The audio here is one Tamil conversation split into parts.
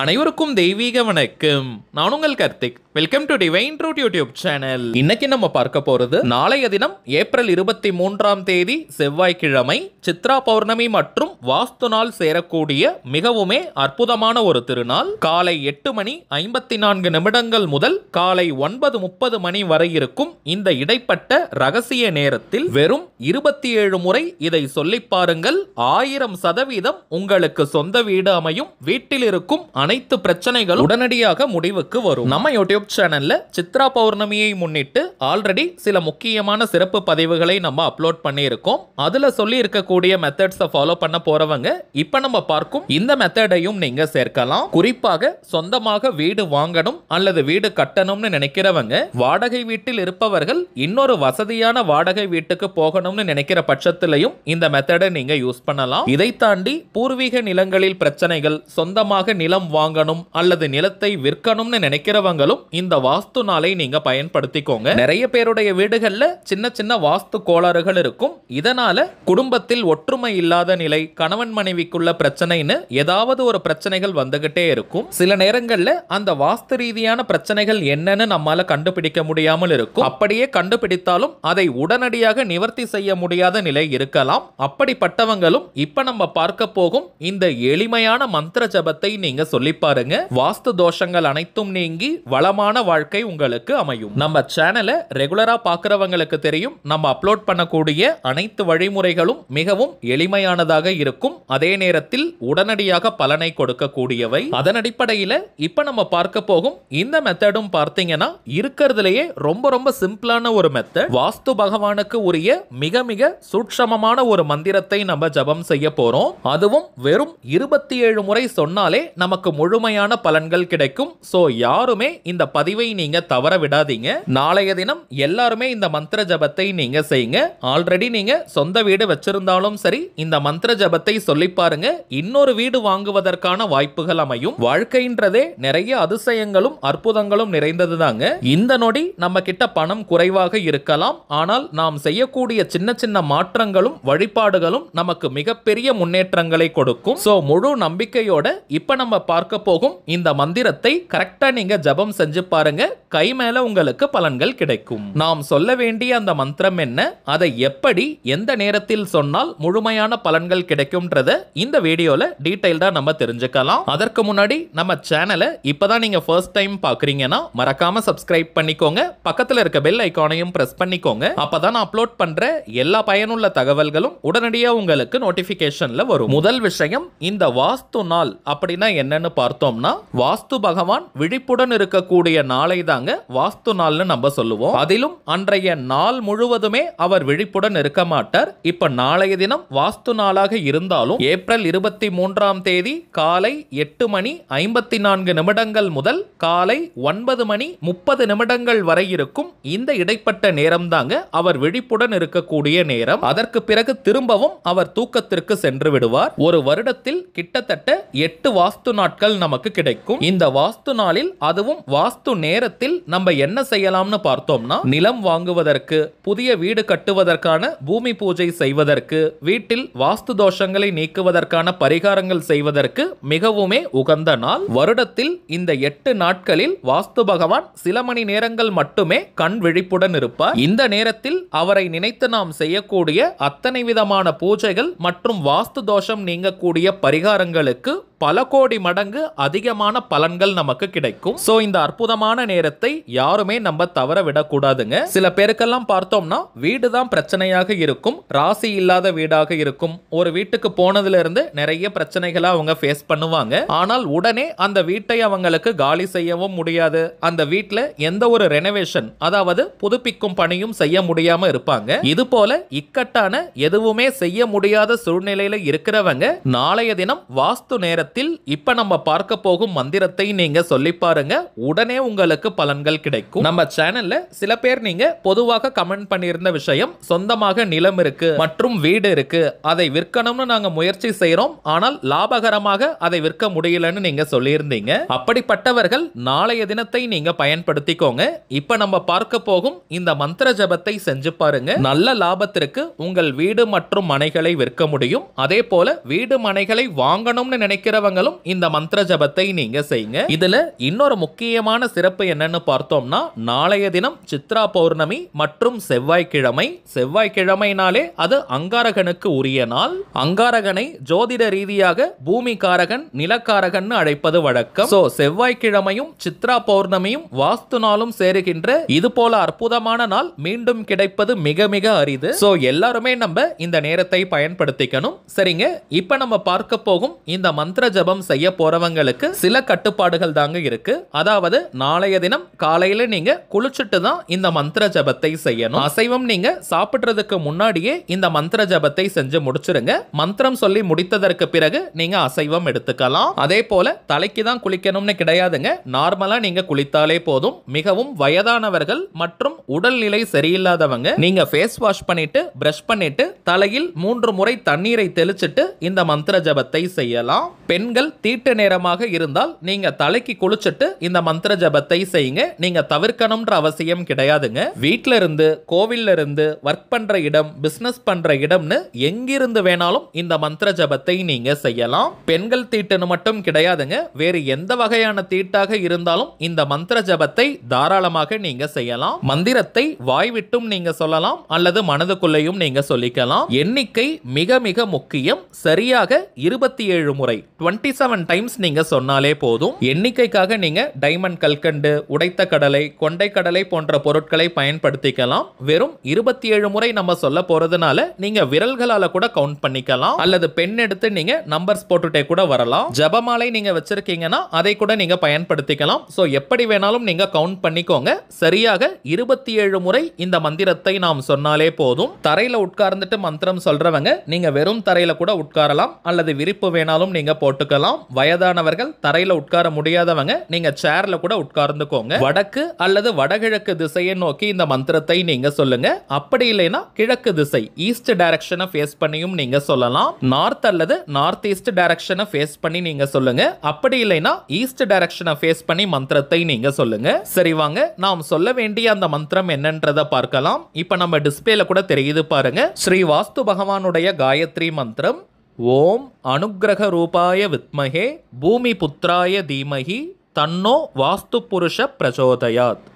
அனைவருக்கும் தெய்வீக வணக்கம் நான் உங்கள் Karthik welcome to Divine Root YouTube channel இன்னைக்கு நம்ம பார்க்க போறது நாளைய தினம் ஏப்ரல் இருபத்தி மூன்றாம் தேதி செவ்வாய்க்கிழமை சித்ரா பௌர்ணமி மற்றும் வாஸ்து நாள் சேரக்கூடிய மிகவுமே அற்புதமான ஒரு திருநாள் காலை எட்டு மணி ஐம்பத்தி நான்கு நிமிடங்கள் முதல் காலை ஒன்பது முப்பது மணி வரை இருக்கும் இந்த இடைப்பட்ட ரகசிய நேரத்தில் வெறும் இருபத்தி ஏழு முறை இதை சொல்லி பாருங்கள் ஆயிரம் சதவீதம் உங்களுக்கு சொந்த வீடு அமையும் வீட்டில் இருக்கும் அனைத்து பிரச்சனைகளும் உடனடியாக முடிவுக்கு வரும் நம்ம யூடியூப் சேனல்ல சித்ரா பௌர்ணமியை முன்னிட்டு ஆல்ரெடி சில முக்கியமான சிறப்பு பதிவுகளை நம்ம அப்லோட் பண்ணியிருக்கோம் அதுல சொல்லி இருக்கக்கூடிய மெத்தட்ஸை ஃபாலோ பண்ண போறவங்க இப்ப நம்ம பார்க்கும் இந்த மெத்தடையும் நீங்க சேர்க்கலாம் குறிப்பாக சொந்தமாக வீடு வாங்கணும் அல்லது வீடு கட்டணும்னு நினைக்கிறவங்க வாடகை வீட்டில் இருப்பவர்கள் இன்னொரு வசதியான வாடகை வீட்டுக்கு போகணும்னு நினைக்கிற பட்சத்திலையும் இந்த மெத்தடை நீங்க யூஸ் பண்ணலாம் இதை தாண்டி பூர்வீக நிலங்களில் பிரச்சனைகள் சொந்தமாக நிலம் வாங்கணும் அல்லது நிலத்தை விற்கணும்னு நினைக்கிறவங்களும் இந்த வாஸ்து நாளை நீங்க பயன்படுத்திக்கோங்க நிறைய பேருடைய வீடுகள்ல சின்ன சின்ன வாஸ்து கோளாறுகள் இருக்கும் இதனால குடும்பத்தில் ஒற்றுமை இல்லாத நிலை கணவன் மனைவிக்குள்ள பிரச்சனைன்னு ஏதாவது ஒரு பிரச்சனைகள் வந்துகிட்டே இருக்கும் சில நேரங்கள்ல அந்த வாஸ்து ரீதியான பிரச்சனைகள் என்னன்னு நம்மால கண்டுபிடிக்க முடியாமல் இருக்கும் அப்படியே கண்டுபிடித்தாலும் அதை உடனடியாக நிவர்த்தி செய்ய முடியாத நிலை இருக்கலாம் அப்படிப்பட்டவங்களும் இப்ப நம்ம பார்க்க போகும் இந்த எளிமையான மந்திர ஜபத்தை நீங்க சொல்லி சொல்லி பாருங்க வாஸ்து தோஷங்கள் அனைத்தும் நீங்கி வளமான வாழ்க்கை உங்களுக்கு அமையும் நம்ம சேனலை ரெகுலரா பாக்குறவங்களுக்கு தெரியும் நம்ம அப்லோட் பண்ணக்கூடிய அனைத்து வழிமுறைகளும் மிகவும் எளிமையானதாக இருக்கும் அதே நேரத்தில் உடனடியாக பலனை கொடுக்கக்கூடியவை அதன் அடிப்படையில இப்ப நம்ம பார்க்க போகும் இந்த மெத்தடும் பார்த்தீங்கன்னா இருக்கிறதுலயே ரொம்ப ரொம்ப சிம்பிளான ஒரு மெத்தட் வாஸ்து பகவானுக்கு உரிய மிக மிக சூட்சமமான ஒரு மந்திரத்தை நம்ம ஜபம் செய்ய போறோம் அதுவும் வெறும் இருபத்தி ஏழு முறை சொன்னாலே நமக்கு முழுமையான பலன்கள் கிடைக்கும் ஸோ யாருமே இந்த பதிவை நீங்க தவற விடாதீங்க நாளைய தினம் எல்லாருமே இந்த மந்திர ஜபத்தை நீங்க செய்யுங்க ஆல்ரெடி நீங்க சொந்த வீடு வச்சிருந்தாலும் சரி இந்த மந்திர ஜபத்தை சொல்லி பாருங்க இன்னொரு வீடு வாங்குவதற்கான வாய்ப்புகள் அமையும் வாழ்க்கைன்றதே நிறைய அதிசயங்களும் அற்புதங்களும் நிறைந்தது தாங்க இந்த நொடி நம்ம கிட்ட பணம் குறைவாக இருக்கலாம் ஆனால் நாம் செய்யக்கூடிய சின்ன சின்ன மாற்றங்களும் வழிபாடுகளும் நமக்கு மிகப்பெரிய முன்னேற்றங்களை கொடுக்கும் ஸோ முழு நம்பிக்கையோட இப்ப நம்ம பார்க்க போகும் இந்த மந்திரத்தை கரெக்டா நீங்க ஜபம் செஞ்சு பாருங்க கை மேல உங்களுக்கு பலன்கள் கிடைக்கும் நாம் சொல்ல வேண்டிய அந்த மந்திரம் என்ன அதை எப்படி எந்த நேரத்தில் சொன்னால் முழுமையான பலன்கள் கிடைக்கும்ன்றத இந்த வீடியோல டீட்டெயில்டா நம்ம தெரிஞ்சுக்கலாம் அதற்கு முன்னாடி நம்ம சேனலை இப்பதான் நீங்க ஃபர்ஸ்ட் டைம் பாக்குறீங்கன்னா மறக்காம சப்ஸ்கிரைப் பண்ணிக்கோங்க பக்கத்துல இருக்க பெல் ஐக்கானையும் பிரஸ் பண்ணிக்கோங்க அப்பதான் நான் அப்லோட் பண்ற எல்லா பயனுள்ள தகவல்களும் உடனடியாக உங்களுக்கு நோட்டிபிகேஷன்ல வரும் முதல் விஷயம் இந்த வாஸ்து நாள் அப்படின்னா என்னன்னு என்னன்னு பார்த்தோம்னா வாஸ்து பகவான் விழிப்புடன் இருக்கக்கூடிய நாளை தாங்க வாஸ்து நாள்னு நம்ம சொல்லுவோம் அதிலும் அன்றைய நாள் முழுவதுமே அவர் விழிப்புடன் இருக்க மாட்டார் இப்ப நாளைய தினம் வாஸ்து நாளாக இருந்தாலும் ஏப்ரல் இருபத்தி மூன்றாம் தேதி காலை எட்டு மணி ஐம்பத்தி நான்கு நிமிடங்கள் முதல் காலை ஒன்பது மணி முப்பது நிமிடங்கள் வரை இருக்கும் இந்த இடைப்பட்ட நேரம் தாங்க அவர் விழிப்புடன் இருக்கக்கூடிய நேரம் அதற்கு பிறகு திரும்பவும் அவர் தூக்கத்திற்கு சென்று விடுவார் ஒரு வருடத்தில் கிட்டத்தட்ட எட்டு வாஸ்து நாட்கள் நாட்கள் நமக்கு கிடைக்கும் இந்த வாஸ்து நாளில் அதுவும் வாஸ்து நேரத்தில் நம்ம என்ன செய்யலாம்னு பார்த்தோம்னா நிலம் வாங்குவதற்கு புதிய வீடு கட்டுவதற்கான பூமி பூஜை செய்வதற்கு வீட்டில் வாஸ்து தோஷங்களை நீக்குவதற்கான பரிகாரங்கள் செய்வதற்கு மிகவுமே உகந்த நாள் வருடத்தில் இந்த எட்டு நாட்களில் வாஸ்து பகவான் சில மணி நேரங்கள் மட்டுமே கண் விழிப்புடன் இருப்பார் இந்த நேரத்தில் அவரை நினைத்து நாம் செய்யக்கூடிய அத்தனை விதமான பூஜைகள் மற்றும் வாஸ்து தோஷம் நீங்கக்கூடிய பரிகாரங்களுக்கு பல கோடி மடங்கு அதிகமான பலன்கள் நமக்கு கிடைக்கும் ஸோ இந்த அற்புதமான நேரத்தை யாருமே நம்ம தவற விடக்கூடாதுங்க சில பேருக்கெல்லாம் பார்த்தோம்னா வீடு தான் பிரச்சனையாக இருக்கும் ராசி இல்லாத வீடாக இருக்கும் ஒரு வீட்டுக்கு போனதுல இருந்து நிறைய பிரச்சனைகளை அவங்க ஃபேஸ் பண்ணுவாங்க ஆனால் உடனே அந்த வீட்டை அவங்களுக்கு காலி செய்யவும் முடியாது அந்த வீட்டில் எந்த ஒரு ரெனோவேஷன் அதாவது புதுப்பிக்கும் பணியும் செய்ய முடியாம இருப்பாங்க இது போல இக்கட்டான எதுவுமே செய்ய முடியாத சூழ்நிலையில இருக்கிறவங்க நாளைய தினம் வாஸ்து நேரத்தை மந்திரத்தில் இப்போ நம்ம பார்க்க போகும் மந்திரத்தை நீங்க சொல்லி பாருங்க உடனே உங்களுக்கு பலன்கள் கிடைக்கும் நம்ம சேனல்ல சில பேர் நீங்க பொதுவாக கமெண்ட் பண்ணியிருந்த விஷயம் சொந்தமாக நிலம் இருக்கு மற்றும் வீடு இருக்கு அதை விற்கணும்னு நாங்க முயற்சி செய்யறோம் ஆனால் லாபகரமாக அதை விற்க முடியலன்னு நீங்க சொல்லியிருந்தீங்க அப்படிப்பட்டவர்கள் நாளைய தினத்தை நீங்க பயன்படுத்திக்கோங்க இப்ப நம்ம பார்க்க போகும் இந்த மந்திர ஜபத்தை செஞ்சு பாருங்க நல்ல லாபத்திற்கு உங்கள் வீடு மற்றும் மனைகளை விற்க முடியும் அதே போல வீடு மனைகளை வாங்கணும்னு நினைக்கிற முடியாதவங்களும் இந்த மந்திர ஜபத்தை நீங்க செய்யுங்க இதுல இன்னொரு முக்கியமான சிறப்பு என்னன்னு பார்த்தோம்னா நாளைய தினம் சித்ரா பௌர்ணமி மற்றும் செவ்வாய்க்கிழமை செவ்வாய்க்கிழமைனாலே அது அங்காரகனுக்கு உரிய நாள் அங்காரகனை ஜோதிட ரீதியாக பூமிகாரகன் நிலக்காரகன் அழைப்பது வழக்கம் சோ செவ்வாய்க்கிழமையும் சித்ரா பௌர்ணமியும் வாஸ்து நாளும் சேருகின்ற இது போல அற்புதமான நாள் மீண்டும் கிடைப்பது மிக மிக அரிது சோ எல்லாருமே நம்ம இந்த நேரத்தை பயன்படுத்திக்கணும் சரிங்க இப்ப நம்ம பார்க்க போகும் இந்த மந்திர மந்திர ஜபம் செய்ய போறவங்களுக்கு சில கட்டுப்பாடுகள் தாங்க இருக்கு அதாவது நாளைய தினம் காலையில நீங்க குளிச்சுட்டு தான் இந்த மந்திர ஜபத்தை செய்யணும் அசைவம் நீங்க சாப்பிடுறதுக்கு முன்னாடியே இந்த மந்திர ஜபத்தை செஞ்சு முடிச்சிருங்க மந்திரம் சொல்லி முடித்ததற்கு பிறகு நீங்க அசைவம் எடுத்துக்கலாம் அதே போல தலைக்கு தான் குளிக்கணும்னு கிடையாதுங்க நார்மலா நீங்க குளித்தாலே போதும் மிகவும் வயதானவர்கள் மற்றும் உடல்நிலை சரியில்லாதவங்க நீங்க ஃபேஸ் வாஷ் பண்ணிட்டு பிரஷ் பண்ணிட்டு தலையில் மூன்று முறை தண்ணீரை தெளிச்சிட்டு இந்த மந்திர ஜபத்தை செய்யலாம் பெண்கள் தீட்டு நேரமாக இருந்தால் நீங்க தலைக்கு குளிச்சுட்டு இந்த மந்திர ஜபத்தை செய்யுங்க நீங்க தவிர்க்கணும்ன்ற அவசியம் கிடையாதுங்க வீட்டில இருந்து கோவில்ல இருந்து ஒர்க் பண்ற இடம் பிசினஸ் பண்ற இடம்னு எங்கிருந்து வேணாலும் இந்த மந்திர ஜபத்தை நீங்க செய்யலாம் பெண்கள் தீட்டுன்னு மட்டும் கிடையாதுங்க வேறு எந்த வகையான தீட்டாக இருந்தாலும் இந்த மந்திர ஜபத்தை தாராளமாக நீங்க செய்யலாம் மந்திரத்தை வாய்விட்டும் நீங்க சொல்லலாம் அல்லது மனதுக்குள்ளேயும் நீங்க சொல்லிக்கலாம் எண்ணிக்கை மிக மிக முக்கியம் சரியாக இருபத்தி ஏழு முறை டுவெண்ட்டி செவன் டைம்ஸ் நீங்கள் சொன்னாலே போதும் எண்ணிக்கைக்காக நீங்கள் டைமண்ட் கல்கண்டு உடைத்த கடலை கொண்டை கடலை போன்ற பொருட்களை பயன்படுத்திக்கலாம் வெறும் இருபத்தி ஏழு முறை நம்ம சொல்ல போகிறதுனால நீங்கள் விரல்களால் கூட கவுண்ட் பண்ணிக்கலாம் அல்லது பெண் எடுத்து நீங்கள் நம்பர்ஸ் போட்டுட்டே கூட வரலாம் ஜபமாலை நீங்கள் வச்சிருக்கீங்கன்னா அதை கூட நீங்கள் பயன்படுத்திக்கலாம் ஸோ எப்படி வேணாலும் நீங்கள் கவுண்ட் பண்ணிக்கோங்க சரியாக இருபத்தி ஏழு முறை இந்த மந்திரத்தை நாம் சொன்னாலே போதும் தரையில் உட்கார்ந்துட்டு மந்திரம் சொல்கிறவங்க நீங்கள் வெறும் தரையில் கூட உட்காரலாம் அல்லது விரிப்பு வேணாலும் நீங்கள் போட்டு போட்டுக்கலாம் வயதானவர்கள் தரையில உட்கார முடியாதவங்க நீங்க சேர்ல கூட உட்கார்ந்துக்கோங்க வடக்கு அல்லது வடகிழக்கு திசையை நோக்கி இந்த மந்திரத்தை நீங்க சொல்லுங்க அப்படி இல்லைன்னா கிழக்கு திசை ஈஸ்ட் டைரக்ஷனை ஃபேஸ் பண்ணியும் நீங்க சொல்லலாம் நார்த் அல்லது நார்த் ஈஸ்ட் டைரக்ஷனை ஃபேஸ் பண்ணி நீங்க சொல்லுங்க அப்படி இல்லைன்னா ஈஸ்ட் டைரக்ஷனை ஃபேஸ் பண்ணி மந்திரத்தை நீங்க சொல்லுங்க சரி வாங்க நாம் சொல்ல வேண்டிய அந்த மந்திரம் என்னன்றதை பார்க்கலாம் இப்போ நம்ம டிஸ்பிளேல கூட தெரியுது பாருங்க ஸ்ரீ வாஸ்து பகவானுடைய காயத்ரி மந்திரம் ஓம் அனுகிரக ரூபாய வித்மகே பூமி புத்திராய தீமகி தன்னோ வாஸ்து புருஷ பிரச்சோதயாத்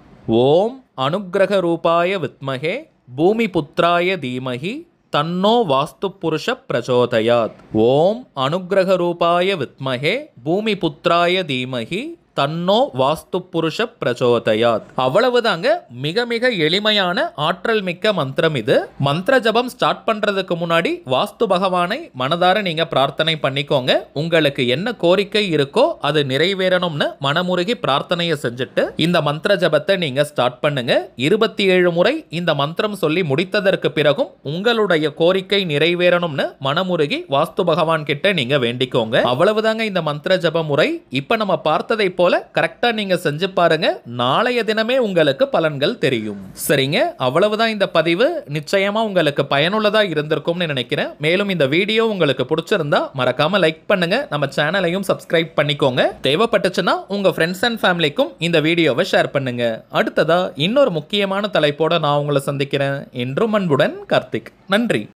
ஓம் அனுகிரக ரூபாய வித்மகே பூமி புத்திராய தீமகி தன்னோ வாஸ்து புருஷ பிரச்சோதயாத் ஓம் அனுகிரக ரூபாய வித்மகே பூமி புத்திராய தீமகி தன்னோ வாஸ்து புருஷ பிரச்சோதயாத் அவ்வளவுதாங்க மிக மிக எளிமையான ஆற்றல் மிக்க மந்திரம் இது மந்திர ஜபம் ஸ்டார்ட் பண்றதுக்கு முன்னாடி வாஸ்து பகவானை மனதார நீங்க பிரார்த்தனை பண்ணிக்கோங்க உங்களுக்கு என்ன கோரிக்கை இருக்கோ அது நிறைவேறணும்னு மனமுருகி பிரார்த்தனையை செஞ்சுட்டு இந்த மந்திர ஜபத்தை நீங்க ஸ்டார்ட் பண்ணுங்க இருபத்தி ஏழு முறை இந்த மந்திரம் சொல்லி முடித்ததற்கு பிறகும் உங்களுடைய கோரிக்கை நிறைவேறணும்னு மனமுருகி வாஸ்து பகவான் கிட்ட நீங்க வேண்டிக்கோங்க அவ்வளவுதாங்க இந்த மந்திர ஜப முறை இப்ப நம்ம பார்த்ததை போல போல கரெக்டாக நீங்கள் செஞ்சு பாருங்கள் நாளைய தினமே உங்களுக்கு பலன்கள் தெரியும் சரிங்க அவ்வளவுதான் இந்த பதிவு நிச்சயமாக உங்களுக்கு பயனுள்ளதாக இருந்திருக்கும்னு நினைக்கிறேன் மேலும் இந்த வீடியோ உங்களுக்கு பிடிச்சிருந்தா மறக்காமல் லைக் பண்ணுங்கள் நம்ம சேனலையும் சப்ஸ்கிரைப் பண்ணிக்கோங்க தேவைப்பட்டுச்சுன்னா உங்கள் ஃப்ரெண்ட்ஸ் அண்ட் ஃபேமிலிக்கும் இந்த வீடியோவை ஷேர் பண்ணுங்கள் அடுத்ததாக இன்னொரு முக்கியமான தலைப்போடு நான் உங்களை சந்திக்கிறேன் என்றும் அன்புடன் கார்த்திக் நன்றி